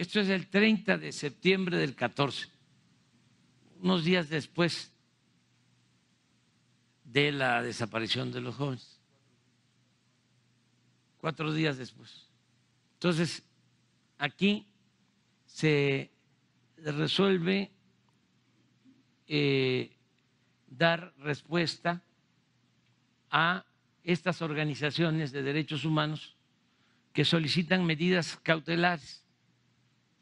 Esto es el 30 de septiembre del 14, unos días después de la desaparición de los jóvenes, cuatro días después. Entonces, aquí se resuelve eh, dar respuesta a estas organizaciones de derechos humanos que solicitan medidas cautelares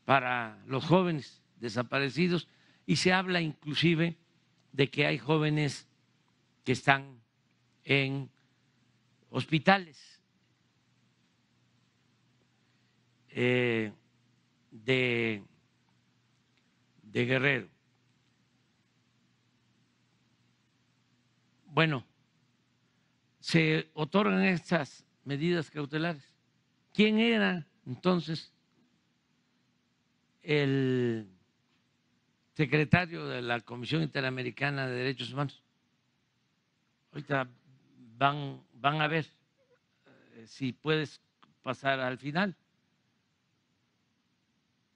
para los jóvenes desaparecidos y se habla inclusive de que hay jóvenes que están en hospitales eh, de, de Guerrero. Bueno, se otorgan estas medidas cautelares. ¿Quién era entonces el secretario de la Comisión Interamericana de Derechos Humanos. Ahorita van, van a ver eh, si puedes pasar al final.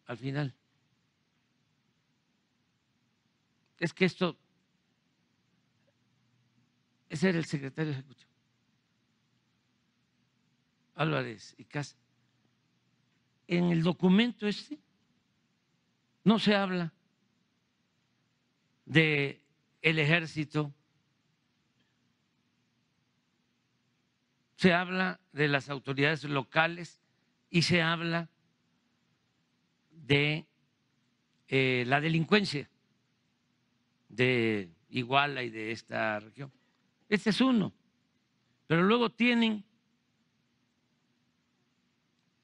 Al final. Es que esto, ese era el secretario ejecutivo. Álvarez y Casa. En el documento este no se habla de el ejército, se habla de las autoridades locales y se habla de eh, la delincuencia de Iguala y de esta región. Este es uno. Pero luego tienen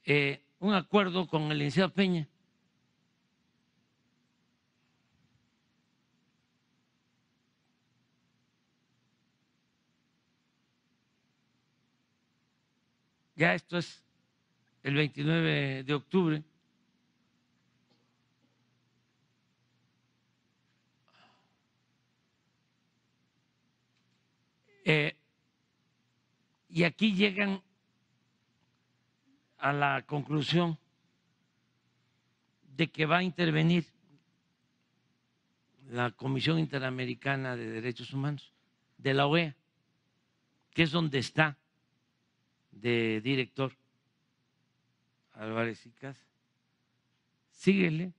eh, un acuerdo con el licenciado Peña ya esto es el 29 de octubre. Eh, y aquí llegan a la conclusión de que va a intervenir la Comisión Interamericana de Derechos Humanos de la OEA, que es donde está de director Álvarez Sicas, Síguele.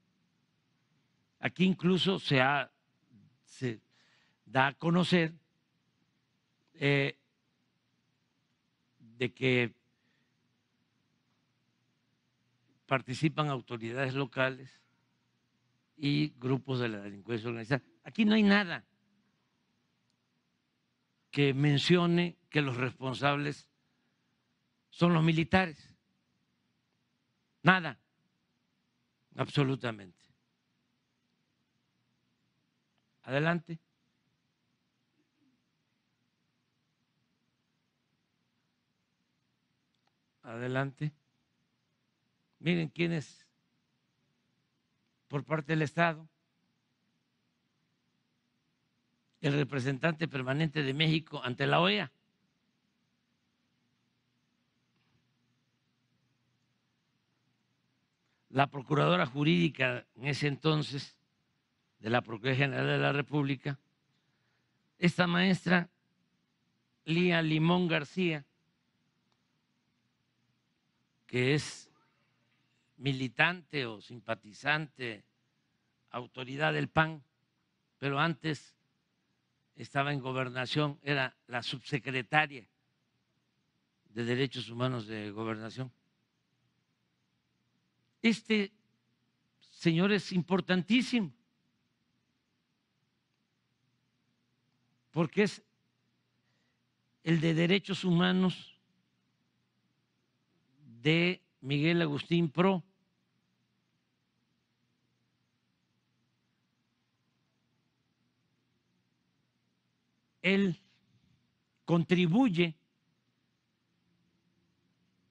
Aquí incluso se, ha, da a conocer eh, de que participan autoridades locales y grupos de la delincuencia organizada. Aquí no hay nada que mencione que los responsables son los militares. Nada, absolutamente. Adelante. Adelante. Miren quién es, por parte del Estado. El representante permanente de México ante la OEA. la procuradora jurídica en ese entonces de la Procuraduría General de la República, esta maestra Lía Limón García, que es militante o simpatizante, autoridad del PAN, pero antes estaba en gobernación, era la subsecretaria de Derechos Humanos de Gobernación. Este señor es importantísimo, porque es el de derechos humanos de Miguel Agustín Pro. Él contribuye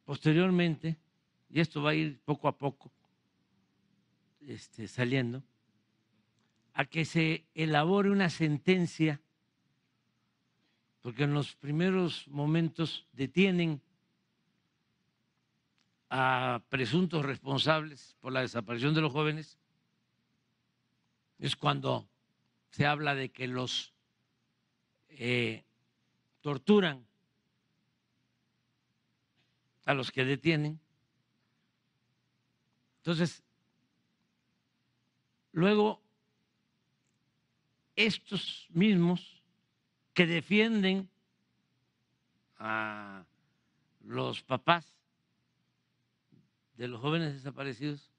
posteriormente y esto va a ir poco a poco este, saliendo, a que se elabore una sentencia, porque en los primeros momentos detienen a presuntos responsables por la desaparición de los jóvenes, es cuando se habla de que los eh, torturan a los que detienen entonces, luego, estos mismos que defienden a los papás de los jóvenes desaparecidos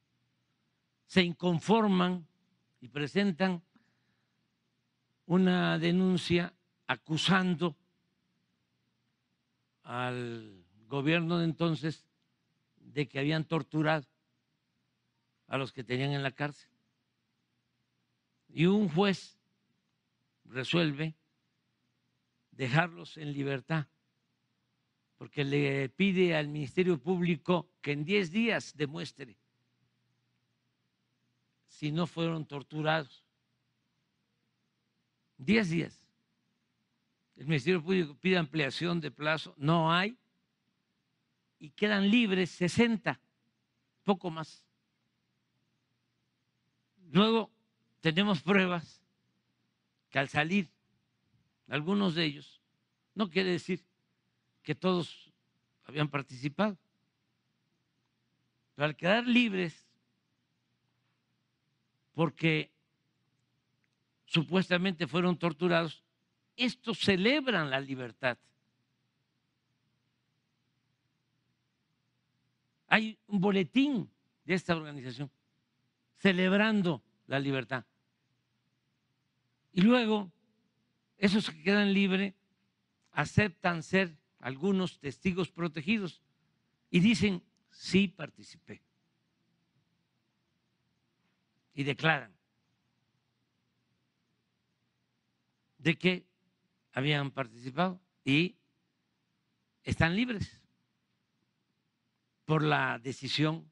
se inconforman y presentan una denuncia acusando al gobierno de entonces de que habían torturado a los que tenían en la cárcel. Y un juez resuelve dejarlos en libertad, porque le pide al Ministerio Público que en 10 días demuestre si no fueron torturados. 10 días. El Ministerio Público pide ampliación de plazo, no hay, y quedan libres 60, poco más. Luego tenemos pruebas que al salir algunos de ellos, no quiere decir que todos habían participado, pero al quedar libres, porque supuestamente fueron torturados, estos celebran la libertad. Hay un boletín de esta organización celebrando la libertad. Y luego, esos que quedan libres aceptan ser algunos testigos protegidos y dicen, sí participé. Y declaran de que habían participado y están libres por la decisión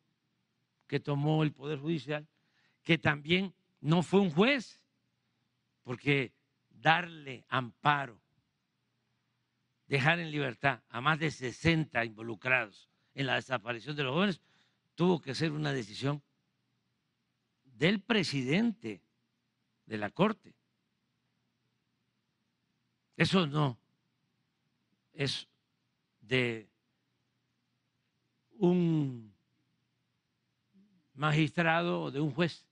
que tomó el Poder Judicial que también no fue un juez, porque darle amparo, dejar en libertad a más de 60 involucrados en la desaparición de los jóvenes, tuvo que ser una decisión del presidente de la Corte. Eso no es de un magistrado o de un juez.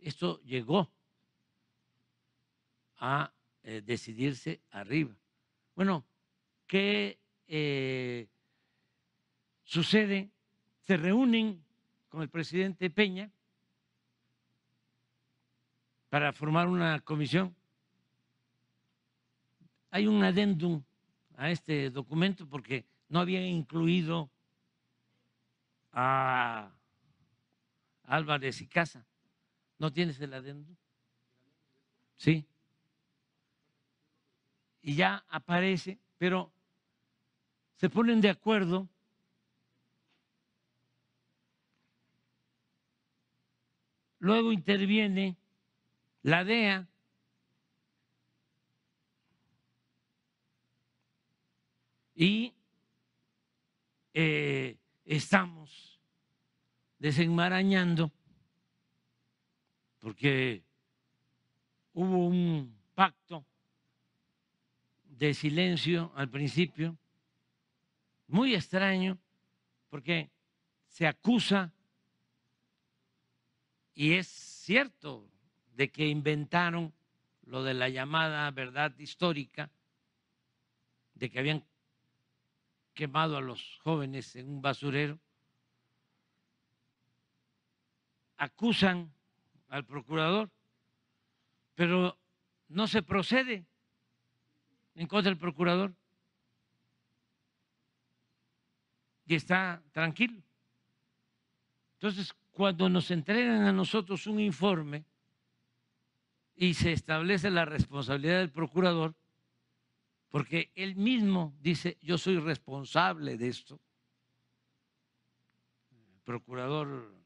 Esto llegó a eh, decidirse arriba. Bueno, ¿qué eh, sucede? Se reúnen con el presidente Peña para formar una comisión. Hay un adendum a este documento porque no había incluido a Álvarez y Casa. ¿No tienes el adendo? Sí. Y ya aparece, pero se ponen de acuerdo Luego interviene la DEA. Y eh, estamos desenmarañando porque hubo un pacto de silencio al principio, muy extraño, porque se acusa, y es cierto, de que inventaron lo de la llamada verdad histórica, de que habían quemado a los jóvenes en un basurero, acusan al procurador, pero no se procede en contra del procurador y está tranquilo. Entonces, cuando nos entregan a nosotros un informe y se establece la responsabilidad del procurador, porque él mismo dice, yo soy responsable de esto, el procurador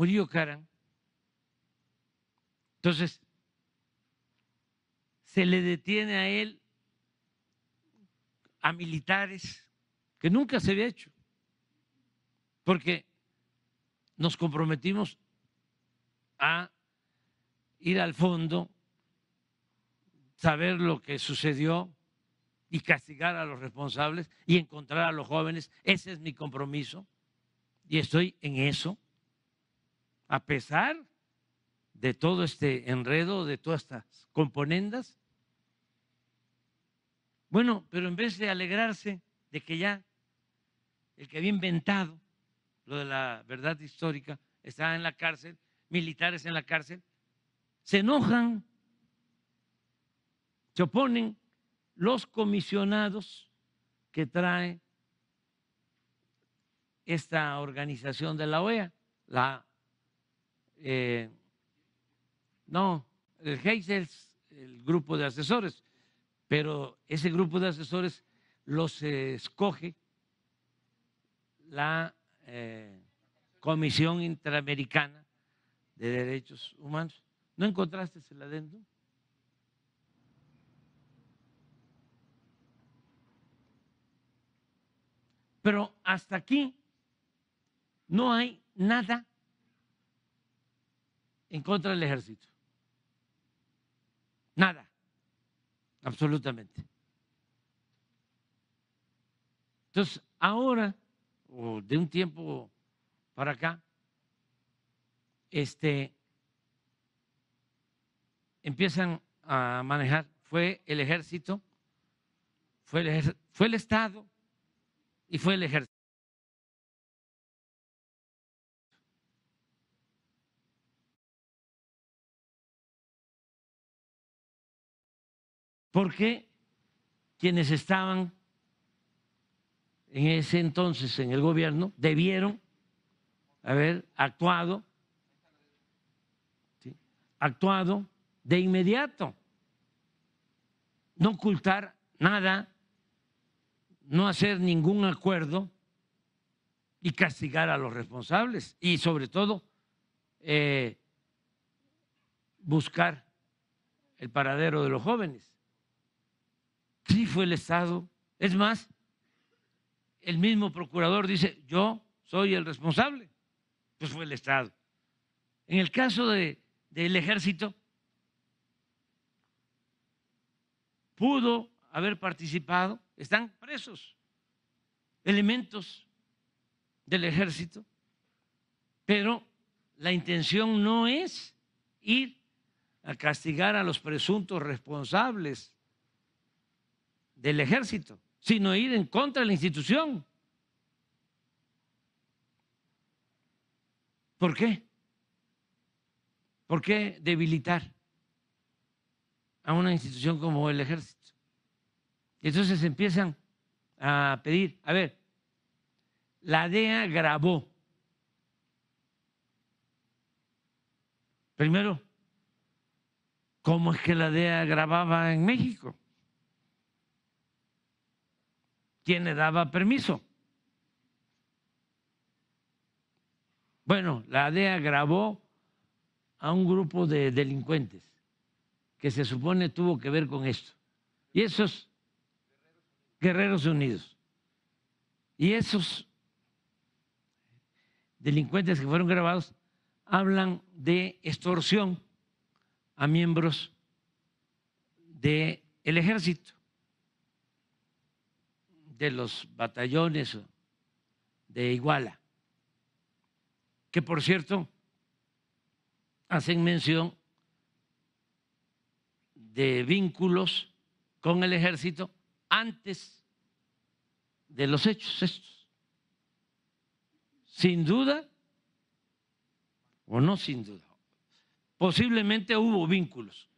Murió Caran. Entonces, se le detiene a él, a militares, que nunca se había hecho, porque nos comprometimos a ir al fondo, saber lo que sucedió y castigar a los responsables y encontrar a los jóvenes. Ese es mi compromiso y estoy en eso a pesar de todo este enredo, de todas estas componendas. Bueno, pero en vez de alegrarse de que ya el que había inventado lo de la verdad histórica está en la cárcel, militares en la cárcel, se enojan, se oponen los comisionados que trae esta organización de la OEA, la eh, no, el es el grupo de asesores, pero ese grupo de asesores los escoge la eh, Comisión Interamericana de Derechos Humanos. ¿No encontraste el adentro, Pero hasta aquí no hay nada en contra del ejército. Nada, absolutamente. Entonces, ahora, o de un tiempo para acá, este, empiezan a manejar, fue el ejército, fue el, ejército, fue el Estado y fue el ejército. porque quienes estaban en ese entonces en el gobierno debieron haber actuado, actuado de inmediato, no ocultar nada, no hacer ningún acuerdo y castigar a los responsables y sobre todo eh, buscar el paradero de los jóvenes. Sí fue el Estado. Es más, el mismo procurador dice, yo soy el responsable. Pues fue el Estado. En el caso de, del ejército, pudo haber participado, están presos elementos del ejército, pero la intención no es ir a castigar a los presuntos responsables del ejército, sino ir en contra de la institución. ¿Por qué? ¿Por qué debilitar a una institución como el ejército? Entonces empiezan a pedir, a ver, la DEA grabó. Primero, ¿cómo es que la DEA grababa en México? quién le daba permiso. Bueno, la DEA grabó a un grupo de delincuentes que se supone tuvo que ver con esto. Y esos Guerreros Unidos. Y esos delincuentes que fueron grabados hablan de extorsión a miembros del ejército de los batallones de Iguala, que por cierto hacen mención de vínculos con el ejército antes de los hechos estos. Sin duda, o no sin duda, posiblemente hubo vínculos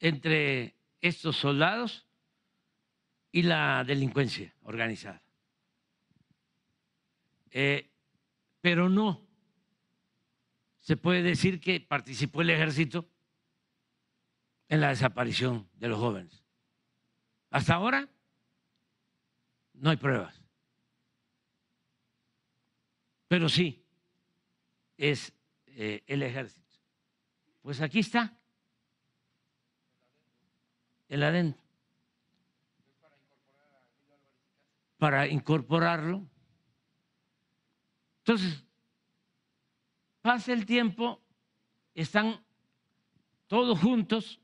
entre estos soldados y la delincuencia organizada. Eh, pero no se puede decir que participó el ejército en la desaparición de los jóvenes. Hasta ahora no hay pruebas. Pero sí, es eh, el ejército. Pues aquí está el adentro, Para incorporarlo. Entonces, pasa el tiempo, están todos juntos,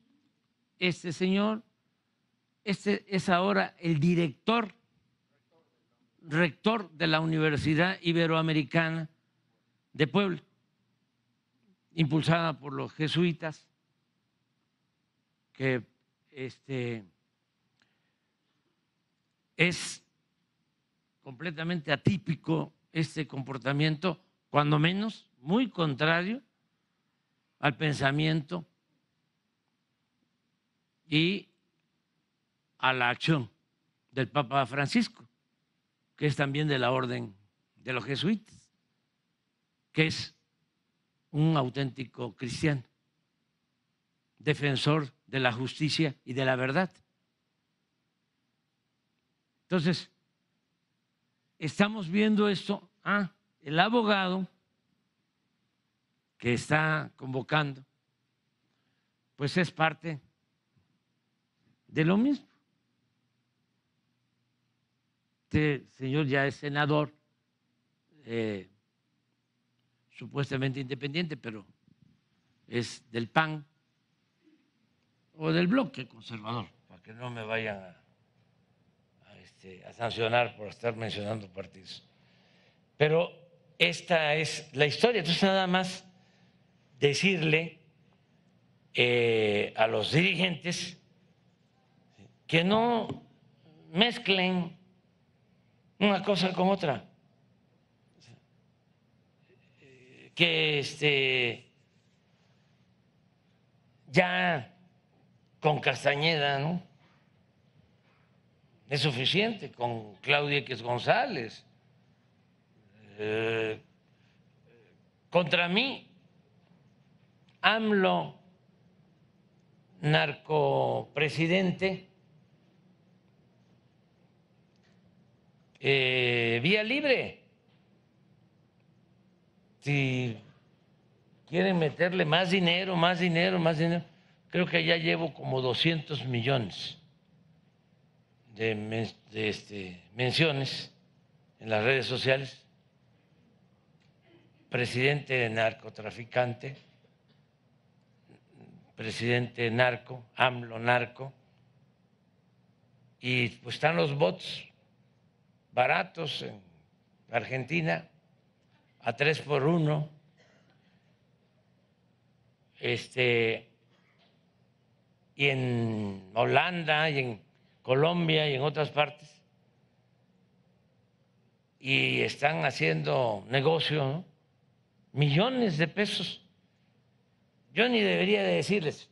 este señor, este es ahora el director, rector de la Universidad Iberoamericana de Puebla, impulsada por los jesuitas, que este, es completamente atípico este comportamiento, cuando menos muy contrario al pensamiento y a la acción del Papa Francisco, que es también de la orden de los jesuitas, que es un auténtico cristiano, defensor de la justicia y de la verdad. Entonces, estamos viendo esto. Ah, el abogado que está convocando, pues es parte de lo mismo. Este señor ya es senador, eh, supuestamente independiente, pero es del PAN del bloque conservador, para que no me vayan este, a, sancionar por estar mencionando partidos. Pero esta es la historia. Entonces nada más decirle eh, a los dirigentes que no mezclen una cosa con otra. Que este ya con Castañeda, ¿no? Es suficiente, con Claudia X González. Eh, contra mí, AMLO, narcopresidente, eh, vía libre. Si quieren meterle más dinero, más dinero, más dinero creo que ya llevo como 200 millones de, este, menciones en las redes sociales. Presidente de narcotraficante, presidente narco, AMLO narco, y pues están los bots baratos en Argentina, a tres por uno. Este, y en Holanda y en Colombia y en otras partes y están haciendo negocio, millones de pesos. Yo ni debería de decirles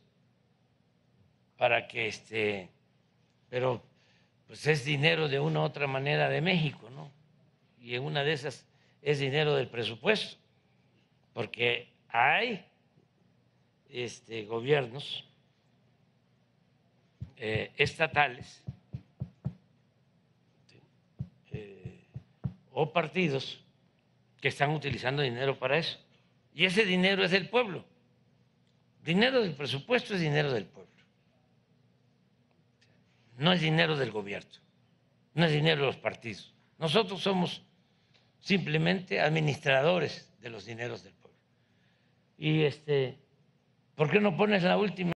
para que este, pero pues es dinero de una u otra manera de México, ¿no? Y en una de esas es dinero del presupuesto, porque hay este, gobiernos eh, estatales eh, o partidos que están utilizando dinero para eso. Y ese dinero es del pueblo. Dinero del presupuesto es dinero del pueblo. No es dinero del gobierno, no es dinero de los partidos. Nosotros somos simplemente administradores de los dineros del pueblo. Y este, ¿por qué no pones la última?